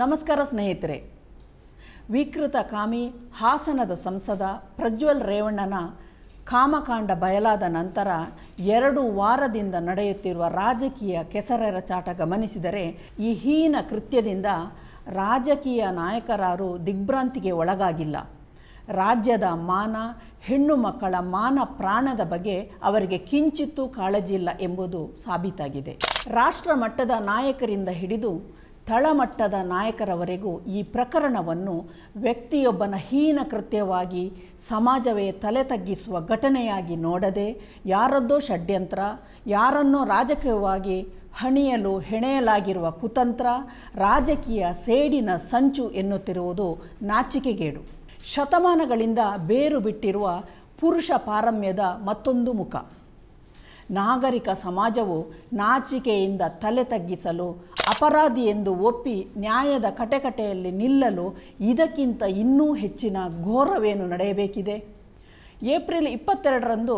ನಮಸ್ಕಾರ ಸ್ನೇಹಿತರೆ ವಿಕೃತ ಕಾಮಿ ಹಾಸನದ ಸಂಸದ ಪ್ರಜ್ವಲ್ ರೇವಣ್ಣನ ಕಾಮಕಾಂಡ ಬಯಲಾದ ನಂತರ ಎರಡು ವಾರದಿಂದ ನಡೆಯುತ್ತಿರುವ ರಾಜಕೀಯ ಕೆಸರರ ಚಾಟ ಗಮನಿಸಿದರೆ ಈ ಹೀನ ಕೃತ್ಯದಿಂದ ರಾಜಕೀಯ ನಾಯಕರಾರು ದಿಗ್ಭ್ರಾಂತಿಗೆ ಒಳಗಾಗಿಲ್ಲ ರಾಜ್ಯದ ಮಾನ ಹೆಣ್ಣು ಮಕ್ಕಳ ಮಾನ ಪ್ರಾಣದ ಬಗ್ಗೆ ಅವರಿಗೆ ಕಿಂಚಿತ್ತೂ ಇಲ್ಲ ಎಂಬುದು ಸಾಬೀತಾಗಿದೆ ರಾಷ್ಟ್ರ ಮಟ್ಟದ ನಾಯಕರಿಂದ ಹಿಡಿದು ತಳಮಟ್ಟದ ನಾಯಕರವರೆಗೂ ಈ ಪ್ರಕರಣವನ್ನು ವ್ಯಕ್ತಿಯೊಬ್ಬನ ಹೀನ ಕೃತ್ಯವಾಗಿ ಸಮಾಜವೇ ತಲೆ ತಗ್ಗಿಸುವ ಘಟನೆಯಾಗಿ ನೋಡದೆ ಯಾರದ್ದೋ ಷಡ್ಯಂತ್ರ ಯಾರನ್ನೋ ರಾಜಕೀಯವಾಗಿ ಹಣಿಯಲು ಹೆಣೆಯಲಾಗಿರುವ ಕುತಂತ್ರ ರಾಜಕೀಯ ಸೇಡಿನ ಸಂಚು ಎನ್ನುತ್ತಿರುವುದು ನಾಚಿಕೆಗೇಡು ಶತಮಾನಗಳಿಂದ ಬೇರು ಬಿಟ್ಟಿರುವ ಪುರುಷ ಪಾರಮ್ಯದ ಮತ್ತೊಂದು ಮುಖ ನಾಗರಿಕ ಸಮಾಜವು ನಾಚಿಕೆಯಿಂದ ತಲೆ ತಗ್ಗಿಸಲು ಅಪರಾಧಿ ಎಂದು ಒಪ್ಪಿ ನ್ಯಾಯದ ಕಟೆಕಟೆಯಲ್ಲಿ ನಿಲ್ಲಲು ಇದಕ್ಕಿಂತ ಇನ್ನೂ ಹೆಚ್ಚಿನ ಘೋರವೇನು ನಡೆಯಬೇಕಿದೆ ಏಪ್ರಿಲ್ ಇಪ್ಪತ್ತೆರಡರಂದು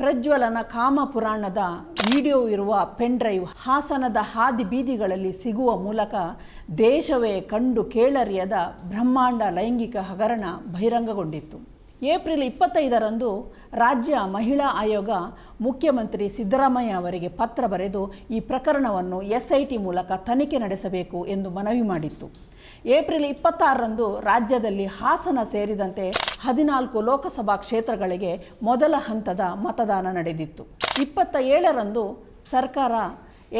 ಪ್ರಜ್ವಲನ ಕಾಮಪುರಾಣದ ವಿಡಿಯೋ ಇರುವ ಪೆನ್ ಡ್ರೈವ್ ಹಾಸನದ ಹಾದಿ ಬೀದಿಗಳಲ್ಲಿ ಸಿಗುವ ಮೂಲಕ ದೇಶವೇ ಕಂಡು ಕೇಳರಿಯದ ಬ್ರಹ್ಮಾಂಡ ಲೈಂಗಿಕ ಹಗರಣ ಬಹಿರಂಗಗೊಂಡಿತ್ತು ಏಪ್ರಿಲ್ ಇಪ್ಪತ್ತೈದರಂದು ರಾಜ್ಯ ಮಹಿಳಾ ಆಯೋಗ ಮುಖ್ಯಮಂತ್ರಿ ಸಿದ್ದರಾಮಯ್ಯ ಅವರಿಗೆ ಪತ್ರ ಬರೆದು ಈ ಪ್ರಕರಣವನ್ನು ಎಸ್ಐಟಿ ಮೂಲಕ ತನಿಖೆ ನಡೆಸಬೇಕು ಎಂದು ಮನವಿ ಮಾಡಿತ್ತು ಏಪ್ರಿಲ್ ಇಪ್ಪತ್ತಾರರಂದು ರಾಜ್ಯದಲ್ಲಿ ಹಾಸನ ಸೇರಿದಂತೆ ಹದಿನಾಲ್ಕು ಲೋಕಸಭಾ ಕ್ಷೇತ್ರಗಳಿಗೆ ಮೊದಲ ಹಂತದ ಮತದಾನ ನಡೆದಿತ್ತು ಇಪ್ಪತ್ತ ಏಳರಂದು ಸರ್ಕಾರ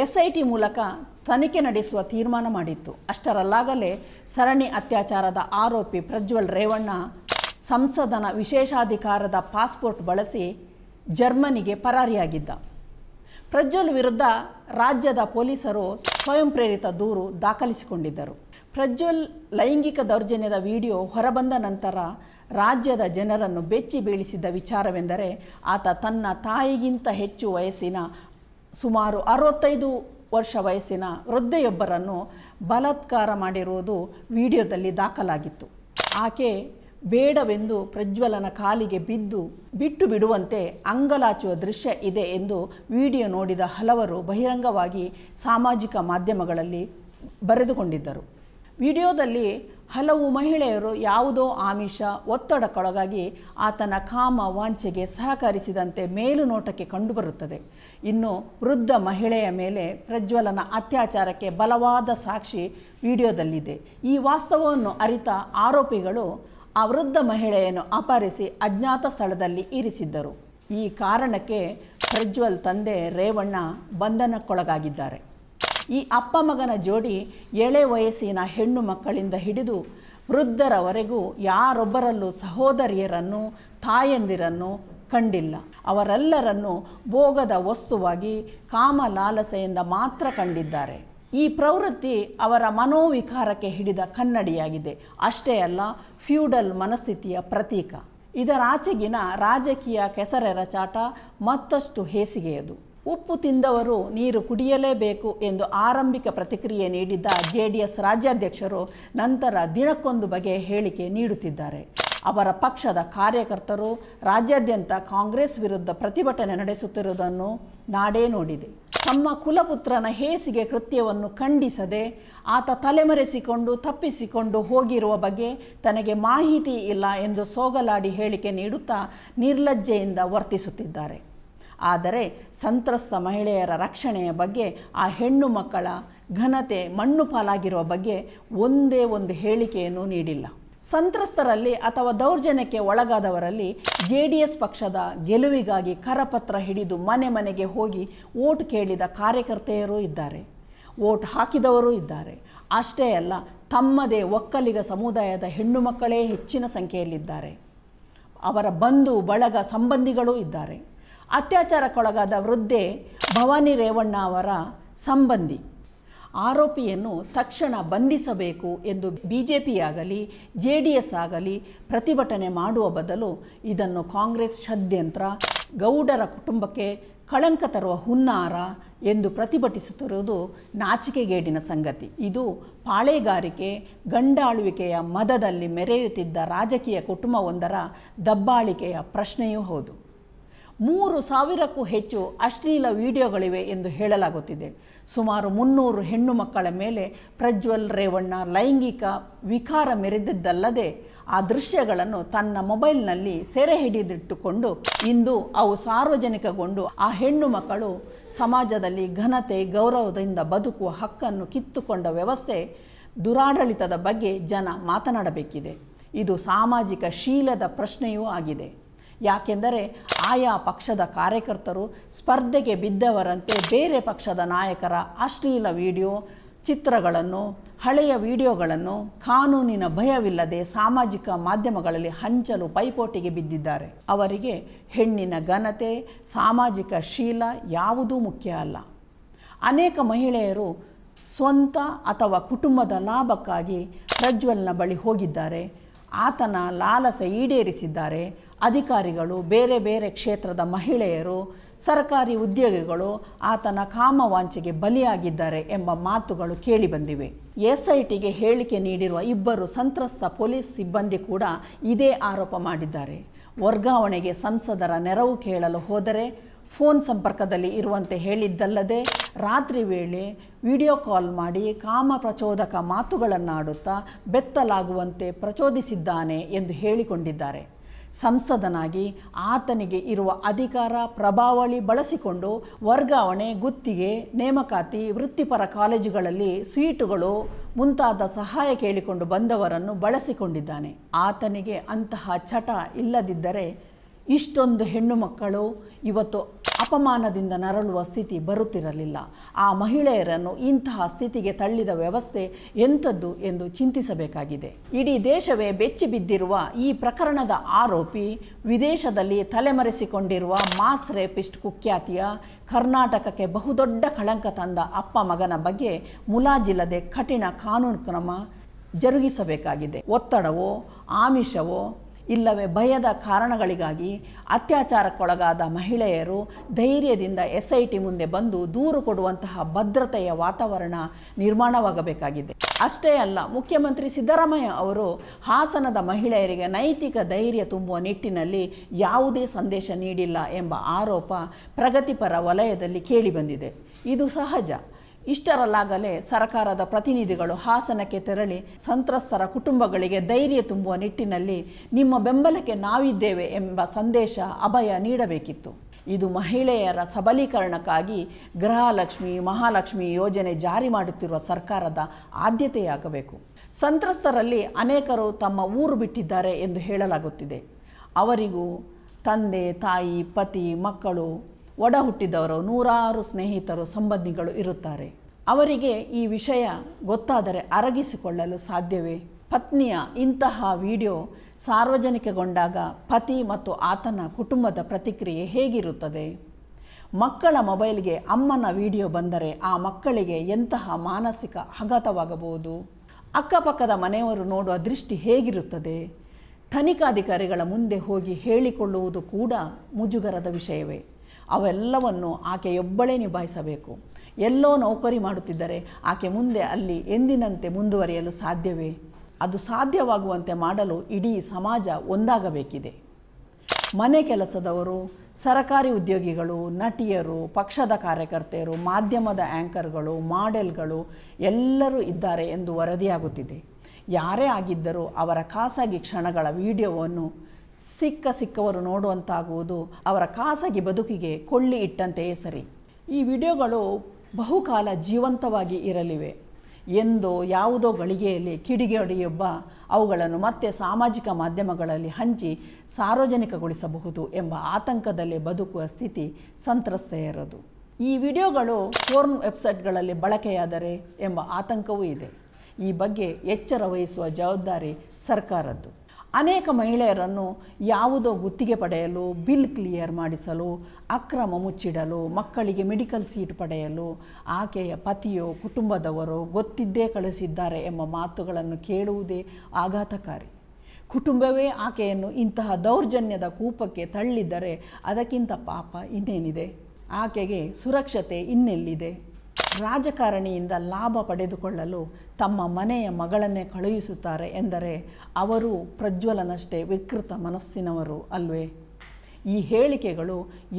ಎಸ್ಐಟಿ ಮೂಲಕ ತನಿಖೆ ನಡೆಸುವ ತೀರ್ಮಾನ ಮಾಡಿತ್ತು ಅಷ್ಟರಲ್ಲಾಗಲೇ ಸರಣಿ ಅತ್ಯಾಚಾರದ ಆರೋಪಿ ಪ್ರಜ್ವಲ್ ರೇವಣ್ಣ ಸಂಸದನ ವಿಶೇಷಾಧಿಕಾರದ ಪಾಸ್ಪೋರ್ಟ್ ಬಳಸಿ ಜರ್ಮನಿಗೆ ಪರಾರಿಯಾಗಿದ್ದ ಪ್ರಜ್ವಲ್ ವಿರುದ್ಧ ರಾಜ್ಯದ ಪೊಲೀಸರು ಸ್ವಯಂ ಪ್ರೇರಿತ ದೂರು ದಾಖಲಿಸಿಕೊಂಡಿದ್ದರು ಪ್ರಜ್ವಲ್ ಲೈಂಗಿಕ ದೌರ್ಜನ್ಯದ ವಿಡಿಯೋ ಹೊರಬಂದ ನಂತರ ರಾಜ್ಯದ ಜನರನ್ನು ಬೆಚ್ಚಿ ಬೀಳಿಸಿದ್ದ ವಿಚಾರವೆಂದರೆ ಆತ ತನ್ನ ತಾಯಿಗಿಂತ ಹೆಚ್ಚು ವಯಸ್ಸಿನ ಸುಮಾರು ಅರವತ್ತೈದು ವರ್ಷ ವಯಸ್ಸಿನ ವೃದ್ಧೆಯೊಬ್ಬರನ್ನು ಬಲಾತ್ಕಾರ ಮಾಡಿರುವುದು ವಿಡಿಯೋದಲ್ಲಿ ದಾಖಲಾಗಿತ್ತು ಆಕೆ ಬೇಡವೆಂದು ಪ್ರಜ್ವಲನ ಕಾಲಿಗೆ ಬಿದ್ದು ಬಿಟ್ಟು ಬಿಡುವಂತೆ ಅಂಗಲಾಚುವ ದೃಶ್ಯ ಇದೆ ಎಂದು ವಿಡಿಯೋ ನೋಡಿದ ಹಲವರು ಬಹಿರಂಗವಾಗಿ ಸಾಮಾಜಿಕ ಮಾಧ್ಯಮಗಳಲ್ಲಿ ಬರೆದುಕೊಂಡಿದ್ದರು ವಿಡಿಯೋದಲ್ಲಿ ಹಲವು ಮಹಿಳೆಯರು ಯಾವುದೋ ಆಮಿಷ ಒತ್ತಡಕ್ಕೊಳಗಾಗಿ ಆತನ ಕಾಮ ವಾಂಚೆಗೆ ಸಹಕರಿಸಿದಂತೆ ಮೇಲುನೋಟಕ್ಕೆ ಕಂಡುಬರುತ್ತದೆ ಇನ್ನು ವೃದ್ಧ ಮಹಿಳೆಯ ಮೇಲೆ ಪ್ರಜ್ವಲನ ಅತ್ಯಾಚಾರಕ್ಕೆ ಬಲವಾದ ಸಾಕ್ಷಿ ವಿಡಿಯೋದಲ್ಲಿದೆ ಈ ವಾಸ್ತವವನ್ನು ಅರಿತ ಆರೋಪಿಗಳು ಆ ವೃದ್ಧ ಮಹಿಳೆಯನ್ನು ಅಪಹರಿಸಿ ಅಜ್ಞಾತ ಸ್ಥಳದಲ್ಲಿ ಇರಿಸಿದ್ದರು ಈ ಕಾರಣಕ್ಕೆ ಪ್ರಜ್ವಲ್ ತಂದೆ ರೇವಣ್ಣ ಬಂಧನಕ್ಕೊಳಗಾಗಿದ್ದಾರೆ ಈ ಅಪ್ಪ ಮಗನ ಜೋಡಿ ಎಳೆ ವಯಸ್ಸಿನ ಹೆಣ್ಣು ಮಕ್ಕಳಿಂದ ಹಿಡಿದು ವೃದ್ಧರವರೆಗೂ ಯಾರೊಬ್ಬರಲ್ಲೂ ಸಹೋದರಿಯರನ್ನು ತಾಯಂದಿರನ್ನು ಕಂಡಿಲ್ಲ ಅವರೆಲ್ಲರನ್ನು ಭೋಗದ ವಸ್ತುವಾಗಿ ಕಾಮಲಾಲಸೆಯಿಂದ ಮಾತ್ರ ಕಂಡಿದ್ದಾರೆ ಈ ಪ್ರವೃತ್ತಿ ಅವರ ಮನೋವಿಕಾರಕ್ಕೆ ಹಿಡಿದ ಕನ್ನಡಿಯಾಗಿದೆ ಅಷ್ಟೇ ಅಲ್ಲ ಫ್ಯೂಡಲ್ ಮನಸ್ಥಿತಿಯ ಪ್ರತೀಕ ಇದರಾಚೆಗಿನ ರಾಜಕೀಯ ಕೆಸರೆರ ಚಾಟ ಮತ್ತಷ್ಟು ಹೇಸಿಗೆಯದು ಉಪ್ಪು ತಿಂದವರು ನೀರು ಕುಡಿಯಲೇಬೇಕು ಎಂದು ಆರಂಭಿಕ ಪ್ರತಿಕ್ರಿಯೆ ನೀಡಿದ್ದ ಜೆ ಡಿ ಎಸ್ ರಾಜ್ಯಾಧ್ಯಕ್ಷರು ನಂತರ ದಿನಕ್ಕೊಂದು ಬಗೆ ಹೇಳಿಕೆ ನೀಡುತ್ತಿದ್ದಾರೆ ಅವರ ಪಕ್ಷದ ಕಾರ್ಯಕರ್ತರು ರಾಜ್ಯಾದ್ಯಂತ ಕಾಂಗ್ರೆಸ್ ವಿರುದ್ಧ ಪ್ರತಿಭಟನೆ ನಡೆಸುತ್ತಿರುವುದನ್ನು ನಾಡೇ ನೋಡಿದೆ ತಮ್ಮ ಕುಲಪುತ್ರನ ಹೇಸಿಗೆ ಕೃತ್ಯವನ್ನು ಖಂಡಿಸದೆ ಆತ ತಲೆಮರೆಸಿಕೊಂಡು ತಪ್ಪಿಸಿಕೊಂಡು ಹೋಗಿರುವ ಬಗ್ಗೆ ತನಗೆ ಮಾಹಿತಿ ಇಲ್ಲ ಎಂದು ಸೋಗಲಾಡಿ ಹೇಳಿಕೆ ನೀಡುತ್ತಾ ನಿರ್ಲಜ್ಜೆಯಿಂದ ವರ್ತಿಸುತ್ತಿದ್ದಾರೆ ಆದರೆ ಸಂತ್ರಸ್ತ ಮಹಿಳೆಯರ ರಕ್ಷಣೆಯ ಬಗ್ಗೆ ಆ ಹೆಣ್ಣು ಮಕ್ಕಳ ಘನತೆ ಮಣ್ಣು ಪಾಲಾಗಿರುವ ಬಗ್ಗೆ ಒಂದೇ ಒಂದು ಹೇಳಿಕೆಯನ್ನು ನೀಡಿಲ್ಲ ಸಂತ್ರಸ್ತರಲ್ಲಿ ಅಥವಾ ದೌರ್ಜನ್ಯಕ್ಕೆ ಒಳಗಾದವರಲ್ಲಿ ಜೆ ಡಿ ಎಸ್ ಪಕ್ಷದ ಗೆಲುವಿಗಾಗಿ ಕರಪತ್ರ ಹಿಡಿದು ಮನೆ ಮನೆಗೆ ಹೋಗಿ ಓಟ್ ಕೇಳಿದ ಕಾರ್ಯಕರ್ತೆಯರೂ ಇದ್ದಾರೆ ಓಟ್ ಹಾಕಿದವರೂ ಇದ್ದಾರೆ ಅಷ್ಟೇ ಅಲ್ಲ ತಮ್ಮದೇ ಒಕ್ಕಲಿಗ ಸಮುದಾಯದ ಹೆಣ್ಣು ಮಕ್ಕಳೇ ಹೆಚ್ಚಿನ ಸಂಖ್ಯೆಯಲ್ಲಿದ್ದಾರೆ ಅವರ ಬಂಧು ಬಳಗ ಸಂಬಂಧಿಗಳೂ ಇದ್ದಾರೆ ಅತ್ಯಾಚಾರಕ್ಕೊಳಗಾದ ವೃದ್ಧೆ ಭವಾನಿ ರೇವಣ್ಣ ಅವರ ಸಂಬಂಧಿ ಆರೋಪಿಯನ್ನು ತಕ್ಷಣ ಬಂಧಿಸಬೇಕು ಎಂದು ಬಿಜೆಪಿಯಾಗಲಿ ಜೆ ಡಿ ಎಸ್ ಆಗಲಿ ಪ್ರತಿಭಟನೆ ಮಾಡುವ ಬದಲು ಇದನ್ನು ಕಾಂಗ್ರೆಸ್ ಷಡ್ಯಂತ್ರ ಗೌಡರ ಕುಟುಂಬಕ್ಕೆ ಕಳಂಕ ತರುವ ಹುನ್ನಾರ ಎಂದು ಪ್ರತಿಭಟಿಸುತ್ತಿರುವುದು ನಾಚಿಕೆಗೇಡಿನ ಸಂಗತಿ ಇದು ಪಾಳೆಗಾರಿಕೆ ಗಂಡಾಳುವಿಕೆಯ ಮದದಲ್ಲಿ ಮೆರೆಯುತ್ತಿದ್ದ ರಾಜಕೀಯ ಕುಟುಂಬವೊಂದರ ದಬ್ಬಾಳಿಕೆಯ ಪ್ರಶ್ನೆಯೂ ಹೌದು ಮೂರು ಸಾವಿರಕ್ಕೂ ಹೆಚ್ಚು ಅಶ್ಲೀಲ ವಿಡಿಯೋಗಳಿವೆ ಎಂದು ಹೇಳಲಾಗುತ್ತಿದೆ ಸುಮಾರು ಮುನ್ನೂರು ಹೆಣ್ಣು ಮಕ್ಕಳ ಮೇಲೆ ಪ್ರಜ್ವಲ್ ರೇವಣ್ಣ ಲೈಂಗಿಕ ವಿಕಾರ ಮೆರೆದಿದ್ದಲ್ಲದೆ ಆ ದೃಶ್ಯಗಳನ್ನು ತನ್ನ ಮೊಬೈಲ್ನಲ್ಲಿ ಸೆರೆ ಹಿಡಿದಿಟ್ಟುಕೊಂಡು ಇಂದು ಅವು ಸಾರ್ವಜನಿಕಗೊಂಡು ಆ ಹೆಣ್ಣು ಮಕ್ಕಳು ಸಮಾಜದಲ್ಲಿ ಘನತೆ ಗೌರವದಿಂದ ಬದುಕುವ ಹಕ್ಕನ್ನು ಕಿತ್ತುಕೊಂಡ ವ್ಯವಸ್ಥೆ ದುರಾಡಳಿತದ ಬಗ್ಗೆ ಜನ ಮಾತನಾಡಬೇಕಿದೆ ಇದು ಸಾಮಾಜಿಕ ಶೀಲದ ಪ್ರಶ್ನೆಯೂ ಆಗಿದೆ ಯಾಕೆಂದರೆ ಆಯಾ ಪಕ್ಷದ ಕಾರ್ಯಕರ್ತರು ಸ್ಪರ್ಧೆಗೆ ಬಿದ್ದವರಂತೆ ಬೇರೆ ಪಕ್ಷದ ನಾಯಕರ ಅಶ್ಲೀಲ ವಿಡಿಯೋ ಚಿತ್ರಗಳನ್ನು ಹಳೆಯ ವಿಡಿಯೋಗಳನ್ನು ಕಾನೂನಿನ ಭಯವಿಲ್ಲದೆ ಸಾಮಾಜಿಕ ಮಾಧ್ಯಮಗಳಲ್ಲಿ ಹಂಚಲು ಪೈಪೋಟಿಗೆ ಬಿದ್ದಿದ್ದಾರೆ ಅವರಿಗೆ ಹೆಣ್ಣಿನ ಘನತೆ ಸಾಮಾಜಿಕ ಶೀಲ ಯಾವುದೂ ಮುಖ್ಯ ಅಲ್ಲ ಅನೇಕ ಮಹಿಳೆಯರು ಸ್ವಂತ ಅಥವಾ ಕುಟುಂಬದ ಲಾಭಕ್ಕಾಗಿ ಪ್ರಜ್ವಲ್ನ ಬಳಿ ಹೋಗಿದ್ದಾರೆ ಆತನ ಲಾಲಸ ಈಡೇರಿಸಿದ್ದಾರೆ ಅಧಿಕಾರಿಗಳು ಬೇರೆ ಬೇರೆ ಕ್ಷೇತ್ರದ ಮಹಿಳೆಯರು ಸರ್ಕಾರಿ ಉದ್ಯೋಗಿಗಳು ಆತನ ಕಾಮವಾಂಚೆಗೆ ಬಲಿಯಾಗಿದ್ದಾರೆ ಎಂಬ ಮಾತುಗಳು ಕೇಳಿಬಂದಿವೆ ಎಸ್ಐಟಿಗೆ ಹೇಳಿಕೆ ನೀಡಿರುವ ಇಬ್ಬರು ಸಂತ್ರಸ್ತ ಪೊಲೀಸ್ ಸಿಬ್ಬಂದಿ ಕೂಡ ಇದೇ ಆರೋಪ ಮಾಡಿದ್ದಾರೆ ವರ್ಗಾವಣೆಗೆ ಸಂಸದರ ನೆರವು ಕೇಳಲು ಹೋದರೆ ಫೋನ್ ಸಂಪರ್ಕದಲ್ಲಿ ಇರುವಂತೆ ಹೇಳಿದ್ದಲ್ಲದೆ ರಾತ್ರಿ ವೇಳೆ ವಿಡಿಯೋ ಕಾಲ್ ಮಾಡಿ ಕಾಮ ಪ್ರಚೋದಕ ಮಾತುಗಳನ್ನಾಡುತ್ತಾ ಬೆತ್ತಲಾಗುವಂತೆ ಪ್ರಚೋದಿಸಿದ್ದಾನೆ ಎಂದು ಹೇಳಿಕೊಂಡಿದ್ದಾರೆ ಸಂಸದನಾಗಿ ಆತನಿಗೆ ಇರುವ ಅಧಿಕಾರ ಪ್ರಭಾವಳಿ ಬಳಸಿಕೊಂಡು ವರ್ಗಾವಣೆ ಗುತ್ತಿಗೆ ನೇಮಕಾತಿ ವೃತ್ತಿಪರ ಕಾಲೇಜುಗಳಲ್ಲಿ ಸ್ವೀಟುಗಳು ಮುಂತಾದ ಸಹಾಯ ಕೇಳಿಕೊಂಡು ಬಂದವರನ್ನು ಬಳಸಿಕೊಂಡಿದ್ದಾನೆ ಆತನಿಗೆ ಅಂತಹ ಚಟ ಇಲ್ಲದಿದ್ದರೆ ಇಷ್ಟೊಂದು ಹೆಣ್ಣು ಮಕ್ಕಳು ಇವತ್ತು ಅಪಮಾನದಿಂದ ನರಳುವ ಸ್ಥಿತಿ ಬರುತ್ತಿರಲಿಲ್ಲ ಆ ಮಹಿಳೆಯರನ್ನು ಇಂತಹ ಸ್ಥಿತಿಗೆ ತಳ್ಳಿದ ವ್ಯವಸ್ಥೆ ಎಂಥದ್ದು ಎಂದು ಚಿಂತಿಸಬೇಕಾಗಿದೆ ಇಡೀ ದೇಶವೇ ಬೆಚ್ಚಿ ಬಿದ್ದಿರುವ ಈ ಪ್ರಕರಣದ ಆರೋಪಿ ವಿದೇಶದಲ್ಲಿ ತಲೆಮರೆಸಿಕೊಂಡಿರುವ ಮಾಸ್ ರೇಪಿಸ್ಟ್ ಕುಖ್ಯಾತಿಯ ಕರ್ನಾಟಕಕ್ಕೆ ಬಹುದೊಡ್ಡ ಕಳಂಕ ತಂದ ಅಪ್ಪ ಮಗನ ಬಗ್ಗೆ ಮುಲಾಜಿಲ್ಲದೆ ಕಠಿಣ ಕಾನೂನು ಕ್ರಮ ಜರುಗಿಸಬೇಕಾಗಿದೆ ಒತ್ತಡವೋ ಆಮಿಷವೋ ಇಲ್ಲವೇ ಭಯದ ಕಾರಣಗಳಿಗಾಗಿ ಅತ್ಯಾಚಾರಕ್ಕೊಳಗಾದ ಮಹಿಳೆಯರು ಧೈರ್ಯದಿಂದ ಎಸ್ ಐ ಟಿ ಮುಂದೆ ಬಂದು ದೂರು ಕೊಡುವಂತಹ ಭದ್ರತೆಯ ವಾತಾವರಣ ನಿರ್ಮಾಣವಾಗಬೇಕಾಗಿದೆ ಅಷ್ಟೇ ಅಲ್ಲ ಮುಖ್ಯಮಂತ್ರಿ ಸಿದ್ದರಾಮಯ್ಯ ಅವರು ಹಾಸನದ ಮಹಿಳೆಯರಿಗೆ ನೈತಿಕ ಧೈರ್ಯ ತುಂಬುವ ನಿಟ್ಟಿನಲ್ಲಿ ಯಾವುದೇ ಸಂದೇಶ ನೀಡಿಲ್ಲ ಎಂಬ ಆರೋಪ ಪ್ರಗತಿಪರ ವಲಯದಲ್ಲಿ ಕೇಳಿಬಂದಿದೆ ಇದು ಸಹಜ ಇಷ್ಟರಲ್ಲಾಗಲೇ ಸರ್ಕಾರದ ಪ್ರತಿನಿಧಿಗಳು ಹಾಸನಕ್ಕೆ ತೆರಳಿ ಸಂತ್ರಸ್ತರ ಕುಟುಂಬಗಳಿಗೆ ಧೈರ್ಯ ತುಂಬುವ ನಿಟ್ಟಿನಲ್ಲಿ ನಿಮ್ಮ ಬೆಂಬಲಕ್ಕೆ ನಾವಿದ್ದೇವೆ ಎಂಬ ಸಂದೇಶ ಅಭಯ ನೀಡಬೇಕಿತ್ತು ಇದು ಮಹಿಳೆಯರ ಸಬಲೀಕರಣಕ್ಕಾಗಿ ಗೃಹಲಕ್ಷ್ಮಿ ಮಹಾಲಕ್ಷ್ಮಿ ಯೋಜನೆ ಜಾರಿ ಮಾಡುತ್ತಿರುವ ಸರ್ಕಾರದ ಆದ್ಯತೆಯಾಗಬೇಕು ಸಂತ್ರಸ್ತರಲ್ಲಿ ಅನೇಕರು ತಮ್ಮ ಊರು ಬಿಟ್ಟಿದ್ದಾರೆ ಎಂದು ಹೇಳಲಾಗುತ್ತಿದೆ ಅವರಿಗೂ ತಂದೆ ತಾಯಿ ಪತಿ ಮಕ್ಕಳು ಒಡ ಹುಟ್ಟಿದವರು ನೂರಾರು ಸ್ನೇಹಿತರು ಸಂಬಂಧಿಗಳು ಇರುತ್ತಾರೆ ಅವರಿಗೆ ಈ ವಿಷಯ ಗೊತ್ತಾದರೆ ಅರಗಿಸಿಕೊಳ್ಳಲು ಸಾಧ್ಯವೇ ಪತ್ನಿಯ ಇಂತಹ ವಿಡಿಯೋ ಸಾರ್ವಜನಿಕಗೊಂಡಾಗ ಪತಿ ಮತ್ತು ಆತನ ಕುಟುಂಬದ ಪ್ರತಿಕ್ರಿಯೆ ಹೇಗಿರುತ್ತದೆ ಮಕ್ಕಳ ಮೊಬೈಲ್ಗೆ ಅಮ್ಮನ ವಿಡಿಯೋ ಬಂದರೆ ಆ ಮಕ್ಕಳಿಗೆ ಎಂತಹ ಮಾನಸಿಕ ಆಘಾತವಾಗಬಹುದು ಅಕ್ಕಪಕ್ಕದ ಮನೆಯವರು ನೋಡುವ ದೃಷ್ಟಿ ಹೇಗಿರುತ್ತದೆ ತನಿಖಾಧಿಕಾರಿಗಳ ಮುಂದೆ ಹೋಗಿ ಹೇಳಿಕೊಳ್ಳುವುದು ಕೂಡ ಮುಜುಗರದ ವಿಷಯವೇ ಅವೆಲ್ಲವನ್ನು ಆಕೆಯೊಬ್ಬಳೇ ನಿಭಾಯಿಸಬೇಕು ಎಲ್ಲೋ ನೌಕರಿ ಮಾಡುತ್ತಿದ್ದರೆ ಆಕೆ ಮುಂದೆ ಅಲ್ಲಿ ಎಂದಿನಂತೆ ಮುಂದುವರಿಯಲು ಸಾಧ್ಯವೇ ಅದು ಸಾಧ್ಯವಾಗುವಂತೆ ಮಾಡಲು ಇಡೀ ಸಮಾಜ ಒಂದಾಗಬೇಕಿದೆ ಮನೆ ಕೆಲಸದವರು ಸರಕಾರಿ ಉದ್ಯೋಗಿಗಳು ನಟಿಯರು ಪಕ್ಷದ ಕಾರ್ಯಕರ್ತೆಯರು ಮಾಧ್ಯಮದ ಆ್ಯಂಕರ್ಗಳು ಮಾಡೆಲ್ಗಳು ಎಲ್ಲರೂ ಇದ್ದಾರೆ ಎಂದು ವರದಿಯಾಗುತ್ತಿದೆ ಯಾರೇ ಆಗಿದ್ದರೂ ಅವರ ಖಾಸಗಿ ಕ್ಷಣಗಳ ವಿಡಿಯೋವನ್ನು ಸಿಕ್ಕ ಸಿಕ್ಕವರು ನೋಡುವಂತಾಗುವುದು ಅವರ ಖಾಸಗಿ ಬದುಕಿಗೆ ಕೊಳ್ಳಿ ಇಟ್ಟಂತೆಯೇ ಸರಿ ಈ ವಿಡಿಯೋಗಳು ಬಹುಕಾಲ ಜೀವಂತವಾಗಿ ಇರಲಿವೆ ಎಂದೋ ಯಾವುದೋ ಗಳಿಗೆಯಲ್ಲಿ ಕಿಡಿಗೇಡಿಯೊಬ್ಬ ಅವುಗಳನ್ನು ಮತ್ತೆ ಸಾಮಾಜಿಕ ಮಾಧ್ಯಮಗಳಲ್ಲಿ ಹಂಚಿ ಸಾರ್ವಜನಿಕಗೊಳಿಸಬಹುದು ಎಂಬ ಆತಂಕದಲ್ಲಿ ಬದುಕುವ ಸ್ಥಿತಿ ಸಂತ್ರಸ್ತೆಯಿರೋದು ಈ ವಿಡಿಯೋಗಳು ಫೋರ್ನ್ ವೆಬ್ಸೈಟ್ಗಳಲ್ಲಿ ಬಳಕೆಯಾದರೆ ಎಂಬ ಆತಂಕವೂ ಇದೆ ಈ ಬಗ್ಗೆ ಎಚ್ಚರ ವಹಿಸುವ ಜವಾಬ್ದಾರಿ ಸರ್ಕಾರದ್ದು ಅನೇಕ ಮಹಿಳೆಯರನ್ನು ಯಾವುದೋ ಗುತ್ತಿಗೆ ಪಡೆಯಲು ಬಿಲ್ ಕ್ಲಿಯರ್ ಮಾಡಿಸಲು ಅಕ್ರಮ ಮುಚ್ಚಿಡಲು ಮಕ್ಕಳಿಗೆ ಮೆಡಿಕಲ್ ಸೀಟ್ ಪಡೆಯಲು ಆಕೆಯ ಪತಿಯೋ ಕುಟುಂಬದವರೋ ಗೊತ್ತಿದ್ದೇ ಕಳಿಸಿದ್ದಾರೆ ಎಂಬ ಮಾತುಗಳನ್ನು ಕೇಳುವುದೇ ಆಘಾತಕಾರಿ ಕುಟುಂಬವೇ ಆಕೆಯನ್ನು ಇಂತಹ ದೌರ್ಜನ್ಯದ ಕೂಪಕ್ಕೆ ತಳ್ಳಿದ್ದರೆ ಅದಕ್ಕಿಂತ ಪಾಪ ಇನ್ನೇನಿದೆ ಆಕೆಗೆ ಸುರಕ್ಷತೆ ಇನ್ನೆಲ್ಲಿದೆ ರಾಜಕಾರಣಿಯಿಂದ ಲಾಭ ಪಡೆದುಕೊಳ್ಳಲು ತಮ್ಮ ಮನೆಯ ಮಗಳನ್ನೇ ಕಳುಹಿಸುತ್ತಾರೆ ಎಂದರೆ ಅವರು ಪ್ರಜ್ವಲನಷ್ಟೇ ವಿಕೃತ ಮನಸ್ಸಿನವರು ಅಲ್ವೇ ಈ ಹೇಳಿಕೆಗಳು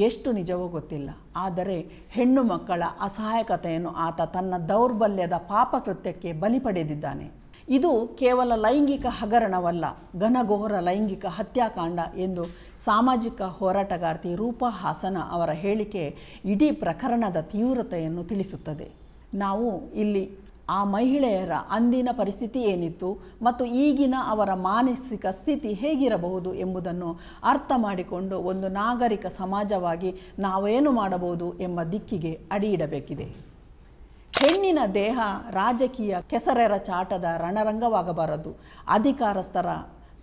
ಎಷ್ಟು ನಿಜವೂ ಗೊತ್ತಿಲ್ಲ ಆದರೆ ಹೆಣ್ಣು ಮಕ್ಕಳ ಅಸಹಾಯಕತೆಯನ್ನು ಆತ ತನ್ನ ದೌರ್ಬಲ್ಯದ ಪಾಪಕೃತ್ಯಕ್ಕೆ ಬಲಿ ಪಡೆದಿದ್ದಾನೆ ಇದು ಕೇವಲ ಲೈಂಗಿಕ ಹಗರಣವಲ್ಲ ಘನಘೋರ ಲೈಂಗಿಕ ಹತ್ಯಾಕಾಂಡ ಎಂದು ಸಾಮಾಜಿಕ ಹೋರಾಟಗಾರ್ತಿ ರೂಪಾ ಹಾಸನ ಅವರ ಹೇಳಿಕೆ ಇಡೀ ಪ್ರಕರಣದ ತೀವ್ರತೆಯನ್ನು ತಿಳಿಸುತ್ತದೆ ನಾವು ಇಲ್ಲಿ ಆ ಮಹಿಳೆಯರ ಅಂದಿನ ಪರಿಸ್ಥಿತಿ ಏನಿತ್ತು ಮತ್ತು ಈಗಿನ ಅವರ ಮಾನಸಿಕ ಸ್ಥಿತಿ ಹೇಗಿರಬಹುದು ಎಂಬುದನ್ನು ಅರ್ಥ ಮಾಡಿಕೊಂಡು ಒಂದು ನಾಗರಿಕ ಸಮಾಜವಾಗಿ ನಾವೇನು ಮಾಡಬಹುದು ಎಂಬ ದಿಕ್ಕಿಗೆ ಅಡಿಯಿಡಬೇಕಿದೆ ಹೆಣ್ಣಿನ ದೇಹ ರಾಜಕೀಯ ಕೆಸರೆರ ಚಾಟದ ರಣರಂಗವಾಗಬಾರದು ಅಧಿಕಾರಸ್ಥರ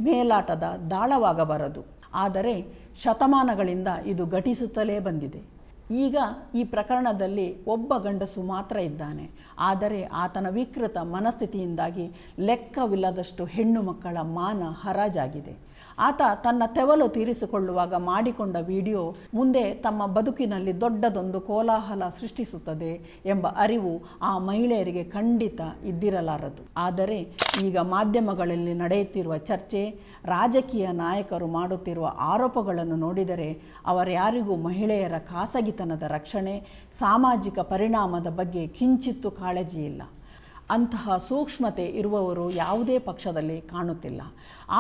ಮೇಲಾಟದ ದಾಳವಾಗಬಾರದು ಆದರೆ ಶತಮಾನಗಳಿಂದ ಇದು ಘಟಿಸುತ್ತಲೇ ಬಂದಿದೆ ಈಗ ಈ ಪ್ರಕರಣದಲ್ಲಿ ಒಬ್ಬ ಗಂಡಸು ಮಾತ್ರ ಇದ್ದಾನೆ ಆದರೆ ಆತನ ವಿಕೃತ ಮನಸ್ಥಿತಿಯಿಂದಾಗಿ ಲೆಕ್ಕವಿಲ್ಲದಷ್ಟು ಹೆಣ್ಣು ಮಕ್ಕಳ ಮಾನ ಹರಾಜಾಗಿದೆ ಆತ ತನ್ನ ತೆವಲು ತೀರಿಸಿಕೊಳ್ಳುವಾಗ ಮಾಡಿಕೊಂಡ ವಿಡಿಯೋ ಮುಂದೆ ತಮ್ಮ ಬದುಕಿನಲ್ಲಿ ದೊಡ್ಡದೊಂದು ಕೋಲಾಹಲ ಸೃಷ್ಟಿಸುತ್ತದೆ ಎಂಬ ಅರಿವು ಆ ಮಹಿಳೆಯರಿಗೆ ಖಂಡಿತ ಇದ್ದಿರಲಾರದು ಆದರೆ ಈಗ ಮಾಧ್ಯಮಗಳಲ್ಲಿ ನಡೆಯುತ್ತಿರುವ ಚರ್ಚೆ ರಾಜಕೀಯ ನಾಯಕರು ಮಾಡುತ್ತಿರುವ ಆರೋಪಗಳನ್ನು ನೋಡಿದರೆ ಅವರ್ಯಾರಿಗೂ ಮಹಿಳೆಯರ ಖಾಸಗಿತನದ ರಕ್ಷಣೆ ಸಾಮಾಜಿಕ ಪರಿಣಾಮದ ಬಗ್ಗೆ ಕಿಂಚಿತ್ತು ಕಾಳಜಿಯಿಲ್ಲ ಅಂತಹ ಸೂಕ್ಷ್ಮತೆ ಇರುವವರು ಯಾವುದೇ ಪಕ್ಷದಲ್ಲಿ ಕಾಣುತ್ತಿಲ್ಲ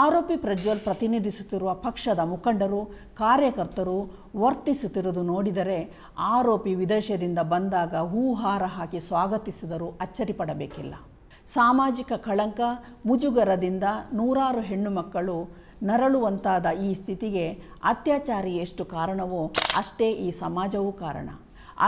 ಆರೋಪಿ ಪ್ರಜ್ವಲ್ ಪ್ರತಿನಿಧಿಸುತ್ತಿರುವ ಪಕ್ಷದ ಮುಖಂಡರು ಕಾರ್ಯಕರ್ತರು ವರ್ತಿಸುತ್ತಿರುವುದು ನೋಡಿದರೆ ಆರೋಪಿ ವಿದೇಶದಿಂದ ಬಂದಾಗ ಹೂಹಾರ ಹಾಕಿ ಸ್ವಾಗತಿಸಿದರೂ ಅಚ್ಚರಿಪಡಬೇಕಿಲ್ಲ ಸಾಮಾಜಿಕ ಕಳಂಕ ಮುಜುಗರದಿಂದ ನೂರಾರು ಹೆಣ್ಣು ಮಕ್ಕಳು ನರಳುವಂತಾದ ಈ ಸ್ಥಿತಿಗೆ ಅತ್ಯಾಚಾರಿ ಎಷ್ಟು ಕಾರಣವೋ ಅಷ್ಟೇ ಈ ಸಮಾಜವೂ ಕಾರಣ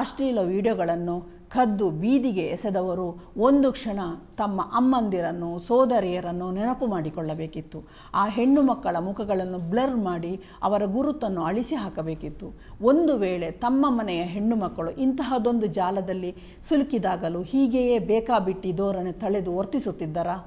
ಅಶ್ಲೀಲ ವಿಡಿಯೋಗಳನ್ನು ಕದ್ದು ಬೀದಿಗೆ ಎಸೆದವರು ಒಂದು ಕ್ಷಣ ತಮ್ಮ ಅಮ್ಮಂದಿರನ್ನು ಸೋದರಿಯರನ್ನು ನೆನಪು ಮಾಡಿಕೊಳ್ಳಬೇಕಿತ್ತು ಆ ಹೆಣ್ಣು ಮಕ್ಕಳ ಮುಖಗಳನ್ನು ಬ್ಲರ್ ಮಾಡಿ ಅವರ ಗುರುತನ್ನು ಅಳಿಸಿ ಹಾಕಬೇಕಿತ್ತು ಒಂದು ವೇಳೆ ತಮ್ಮ ಮನೆಯ ಹೆಣ್ಣು ಮಕ್ಕಳು ಇಂತಹದೊಂದು ಜಾಲದಲ್ಲಿ ಸಿಲುಕಿದಾಗಲೂ ಹೀಗೆಯೇ ಬೇಕಾಬಿಟ್ಟಿ ಧೋರಣೆ ತಳೆದು ವರ್ತಿಸುತ್ತಿದ್ದರಾ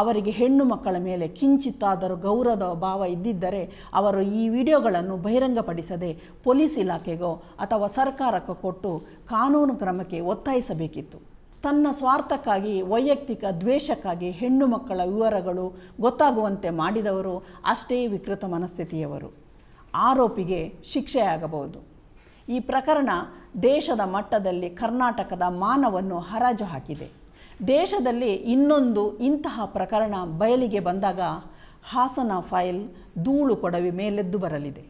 ಅವರಿಗೆ ಹೆಣ್ಣು ಮಕ್ಕಳ ಮೇಲೆ ಕಿಂಚಿತ್ತಾದರೂ ಗೌರವ ಭಾವ ಇದ್ದಿದ್ದರೆ ಅವರು ಈ ವಿಡಿಯೋಗಳನ್ನು ಬಹಿರಂಗಪಡಿಸದೆ ಪೊಲೀಸ್ ಇಲಾಖೆಗೋ ಅಥವಾ ಸರ್ಕಾರಕ್ಕೋ ಕೊಟ್ಟು ಕಾನೂನು ಕ್ರಮಕ್ಕೆ ಒತ್ತಾಯಿಸಬೇಕಿತ್ತು ತನ್ನ ಸ್ವಾರ್ಥಕ್ಕಾಗಿ ವೈಯಕ್ತಿಕ ದ್ವೇಷಕ್ಕಾಗಿ ಹೆಣ್ಣು ಮಕ್ಕಳ ವಿವರಗಳು ಗೊತ್ತಾಗುವಂತೆ ಮಾಡಿದವರು ಅಷ್ಟೇ ವಿಕೃತ ಮನಸ್ಥಿತಿಯವರು ಆರೋಪಿಗೆ ಶಿಕ್ಷೆಯಾಗಬಹುದು ಈ ಪ್ರಕರಣ ದೇಶದ ಮಟ್ಟದಲ್ಲಿ ಕರ್ನಾಟಕದ ಮಾನವನ್ನು ಹರಾಜು ಹಾಕಿದೆ ದೇಶದಲ್ಲಿ ಇನ್ನೊಂದು ಇಂತಹ ಪ್ರಕರಣ ಬಯಲಿಗೆ ಬಂದಾಗ ಹಾಸನ ಫೈಲ್ ಧೂಳು ಕೊಡವಿ ಮೇಲೆದ್ದು ಬರಲಿದೆ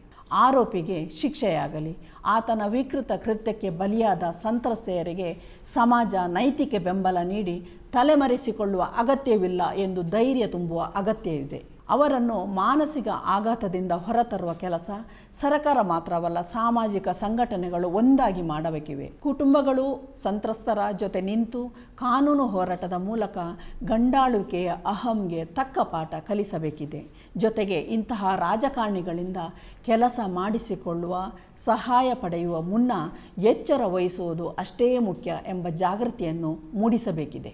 ಆರೋಪಿಗೆ ಶಿಕ್ಷೆಯಾಗಲಿ ಆತನ ವಿಕೃತ ಕೃತ್ಯಕ್ಕೆ ಬಲಿಯಾದ ಸಂತ್ರಸ್ತೆಯರಿಗೆ ಸಮಾಜ ನೈತಿಕ ಬೆಂಬಲ ನೀಡಿ ತಲೆಮರೆಸಿಕೊಳ್ಳುವ ಅಗತ್ಯವಿಲ್ಲ ಎಂದು ಧೈರ್ಯ ತುಂಬುವ ಅಗತ್ಯವಿದೆ ಅವರನ್ನು ಮಾನಸಿಕ ಆಘಾತದಿಂದ ಹೊರತರುವ ಕೆಲಸ ಸರಕಾರ ಮಾತ್ರವಲ್ಲ ಸಾಮಾಜಿಕ ಸಂಘಟನೆಗಳು ಒಂದಾಗಿ ಮಾಡಬೇಕಿವೆ ಕುಟುಂಬಗಳು ಸಂತ್ರಸ್ತರ ಜೊತೆ ನಿಂತು ಕಾನೂನು ಹೋರಾಟದ ಮೂಲಕ ಗಂಡಾಳುವಿಕೆಯ ಅಹಂಗೆ ತಕ್ಕ ಪಾಠ ಕಲಿಸಬೇಕಿದೆ ಜೊತೆಗೆ ಇಂತಹ ರಾಜಕಾರಣಿಗಳಿಂದ ಕೆಲಸ ಮಾಡಿಸಿಕೊಳ್ಳುವ ಸಹಾಯ ಪಡೆಯುವ ಮುನ್ನ ಎಚ್ಚರ ವಹಿಸುವುದು ಅಷ್ಟೇ ಮುಖ್ಯ ಎಂಬ ಜಾಗೃತಿಯನ್ನು ಮೂಡಿಸಬೇಕಿದೆ